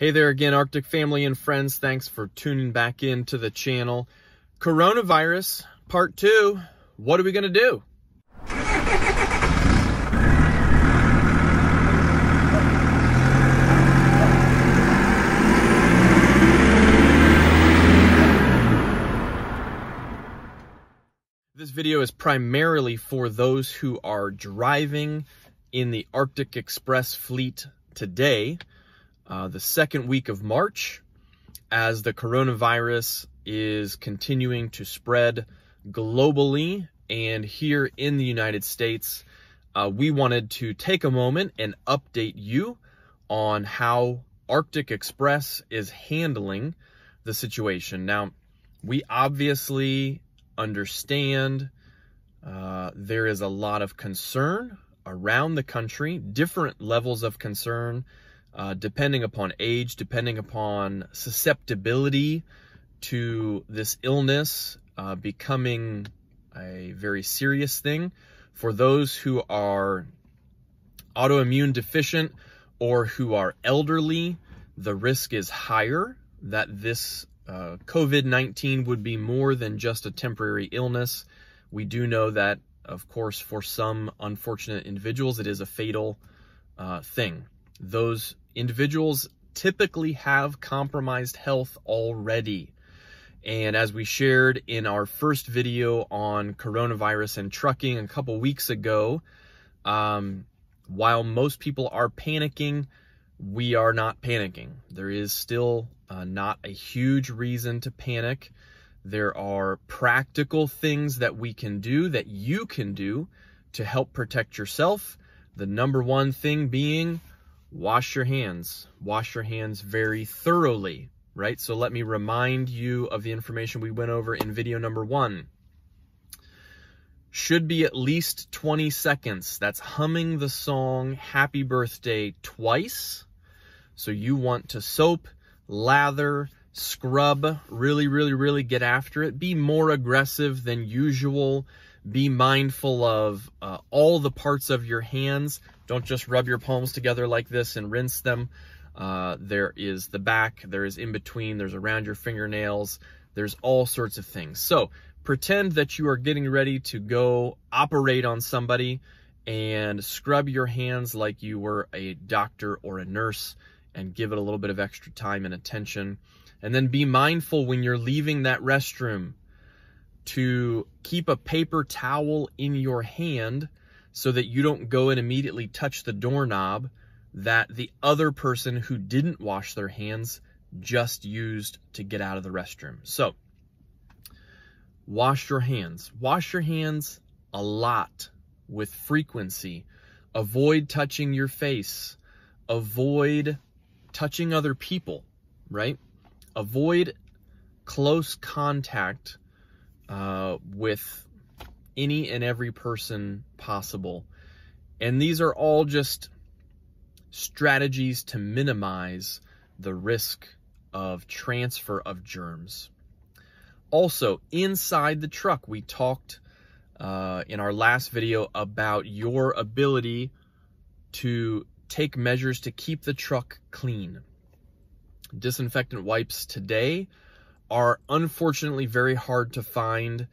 Hey there again, Arctic family and friends. Thanks for tuning back in to the channel. Coronavirus part two. What are we going to do? This video is primarily for those who are driving in the Arctic Express fleet today. Uh, the second week of March as the coronavirus is continuing to spread globally and here in the United States. Uh, we wanted to take a moment and update you on how Arctic Express is handling the situation. Now, we obviously understand uh, there is a lot of concern around the country, different levels of concern uh, depending upon age, depending upon susceptibility to this illness uh, becoming a very serious thing. For those who are autoimmune deficient or who are elderly, the risk is higher that this uh, COVID-19 would be more than just a temporary illness. We do know that, of course, for some unfortunate individuals, it is a fatal uh, thing. Those individuals typically have compromised health already. And as we shared in our first video on coronavirus and trucking a couple weeks ago, um, while most people are panicking, we are not panicking. There is still uh, not a huge reason to panic. There are practical things that we can do, that you can do to help protect yourself. The number one thing being wash your hands. Wash your hands very thoroughly, right? So let me remind you of the information we went over in video number one. Should be at least 20 seconds. That's humming the song Happy Birthday twice. So you want to soap, lather, scrub, really, really, really get after it. Be more aggressive than usual be mindful of uh, all the parts of your hands. Don't just rub your palms together like this and rinse them. Uh, there is the back, there is in between, there's around your fingernails, there's all sorts of things. So pretend that you are getting ready to go operate on somebody and scrub your hands like you were a doctor or a nurse and give it a little bit of extra time and attention. And then be mindful when you're leaving that restroom to keep a paper towel in your hand so that you don't go and immediately touch the doorknob that the other person who didn't wash their hands just used to get out of the restroom. So, wash your hands. Wash your hands a lot with frequency. Avoid touching your face. Avoid touching other people, right? Avoid close contact uh, with any and every person possible. And these are all just strategies to minimize the risk of transfer of germs. Also, inside the truck, we talked uh, in our last video about your ability to take measures to keep the truck clean. Disinfectant wipes today are unfortunately very hard to find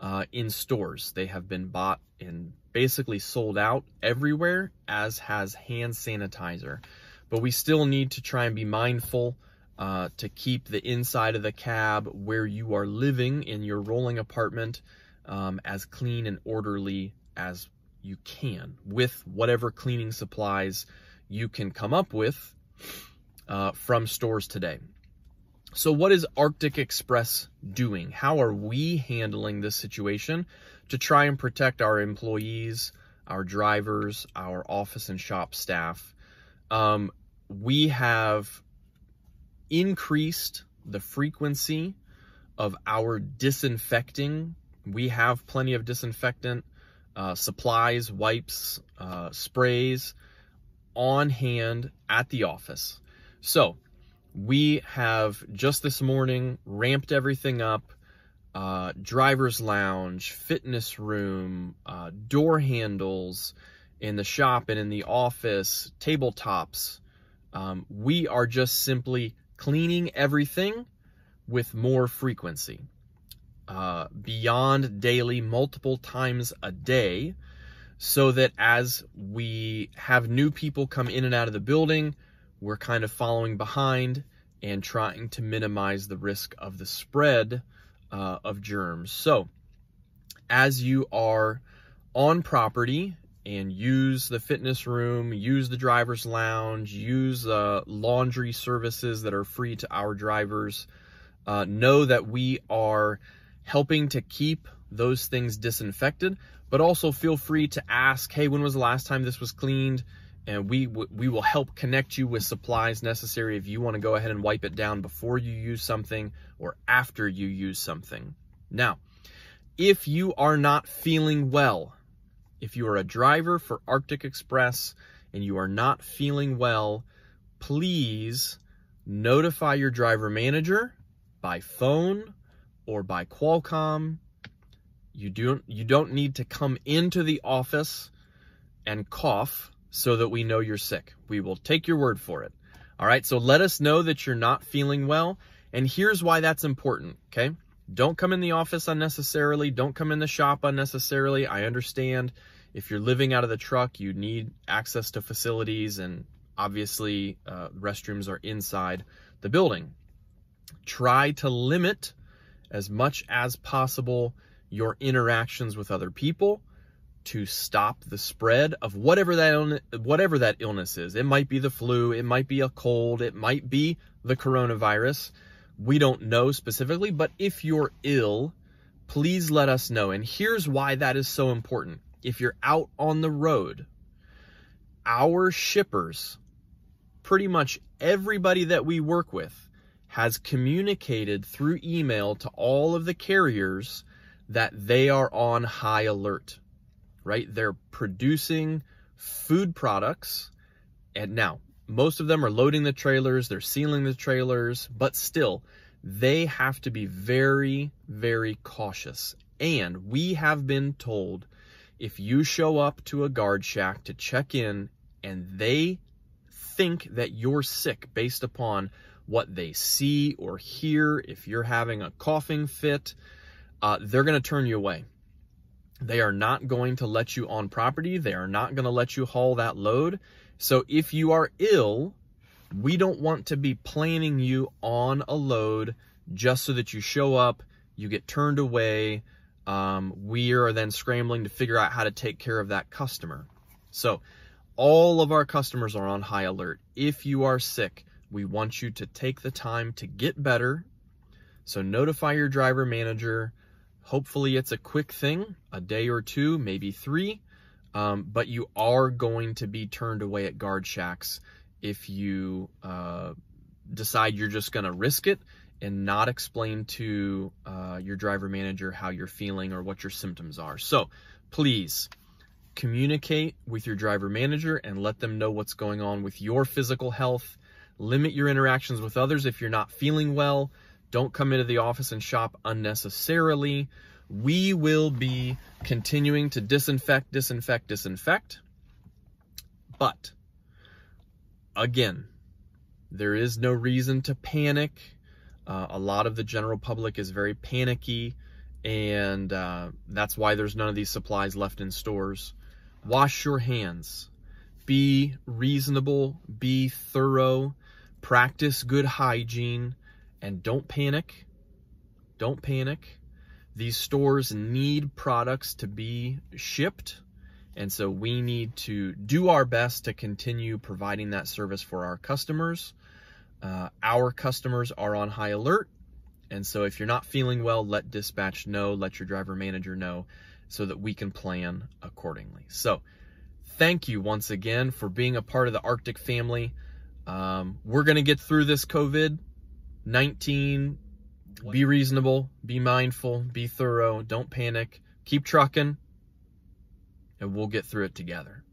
uh, in stores. They have been bought and basically sold out everywhere, as has hand sanitizer. But we still need to try and be mindful uh, to keep the inside of the cab where you are living in your rolling apartment um, as clean and orderly as you can with whatever cleaning supplies you can come up with uh, from stores today. So what is Arctic Express doing? How are we handling this situation to try and protect our employees, our drivers, our office and shop staff? Um, we have increased the frequency of our disinfecting. We have plenty of disinfectant uh, supplies, wipes, uh, sprays on hand at the office. So we have just this morning ramped everything up uh, driver's lounge, fitness room, uh, door handles in the shop and in the office, tabletops. Um, we are just simply cleaning everything with more frequency. Uh, beyond daily, multiple times a day, so that as we have new people come in and out of the building, we're kind of following behind and trying to minimize the risk of the spread uh, of germs. So as you are on property and use the fitness room, use the driver's lounge, use uh, laundry services that are free to our drivers, uh, know that we are helping to keep those things disinfected, but also feel free to ask, hey, when was the last time this was cleaned? and we we will help connect you with supplies necessary if you want to go ahead and wipe it down before you use something or after you use something. Now, if you are not feeling well, if you are a driver for Arctic Express and you are not feeling well, please notify your driver manager by phone or by Qualcomm. You don't you don't need to come into the office and cough so that we know you're sick. We will take your word for it. All right, so let us know that you're not feeling well. And here's why that's important, okay? Don't come in the office unnecessarily. Don't come in the shop unnecessarily. I understand if you're living out of the truck, you need access to facilities, and obviously, uh, restrooms are inside the building. Try to limit as much as possible your interactions with other people to stop the spread of whatever that illness, whatever that illness is. It might be the flu, it might be a cold, it might be the coronavirus. We don't know specifically, but if you're ill, please let us know. And here's why that is so important. If you're out on the road, our shippers, pretty much everybody that we work with, has communicated through email to all of the carriers that they are on high alert right? They're producing food products. And now, most of them are loading the trailers, they're sealing the trailers, but still, they have to be very, very cautious. And we have been told if you show up to a guard shack to check in and they think that you're sick based upon what they see or hear, if you're having a coughing fit, uh, they're going to turn you away. They are not going to let you on property. They are not going to let you haul that load. So if you are ill, we don't want to be planning you on a load just so that you show up, you get turned away. Um, we are then scrambling to figure out how to take care of that customer. So all of our customers are on high alert. If you are sick, we want you to take the time to get better. So notify your driver manager, Hopefully it's a quick thing, a day or two, maybe three, um, but you are going to be turned away at guard shacks if you uh, decide you're just going to risk it and not explain to uh, your driver manager how you're feeling or what your symptoms are. So please communicate with your driver manager and let them know what's going on with your physical health. Limit your interactions with others if you're not feeling well. Don't come into the office and shop unnecessarily. We will be continuing to disinfect, disinfect, disinfect. But again, there is no reason to panic. Uh, a lot of the general public is very panicky, and uh, that's why there's none of these supplies left in stores. Wash your hands. Be reasonable. Be thorough. Practice good hygiene and don't panic. Don't panic. These stores need products to be shipped. And so we need to do our best to continue providing that service for our customers. Uh, our customers are on high alert. And so if you're not feeling well, let dispatch know, let your driver manager know so that we can plan accordingly. So thank you once again for being a part of the Arctic family. Um, we're going to get through this COVID. 19, be reasonable, be mindful, be thorough, don't panic, keep trucking, and we'll get through it together.